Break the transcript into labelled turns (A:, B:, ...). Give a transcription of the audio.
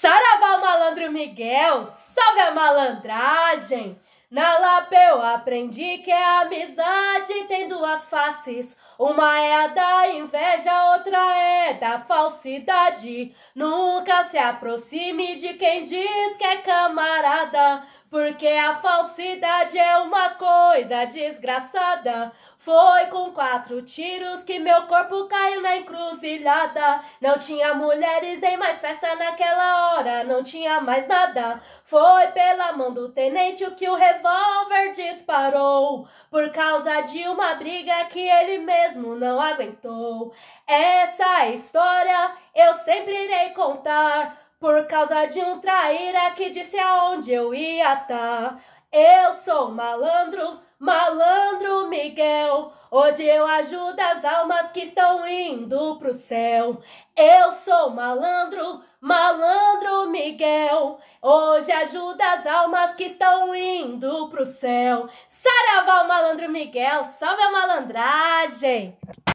A: Saravá malandro Miguel, salve a malandragem! Na Lapa eu aprendi que a amizade tem duas faces. Uma é a da inveja, outra é da falsidade. Nunca se aproxime de quem diz que é camarada. Porque a falsidade é uma coisa desgraçada. Foi com quatro tiros que meu corpo caiu na encruzilhada. Não tinha mulheres nem mais festa naquela hora, não tinha mais nada. Foi pela mão do tenente que o revólver disparou. Por causa de uma briga que ele mesmo não aguentou. Essa história eu sempre irei contar por causa de um traíra que disse aonde eu ia tá. Eu sou malandro, malandro Miguel. Hoje eu ajudo as almas que estão indo pro céu. Eu sou malandro, malandro Miguel. Hoje ajudo as almas que estão indo pro céu. Saravá o malandro Miguel, salve a malandragem!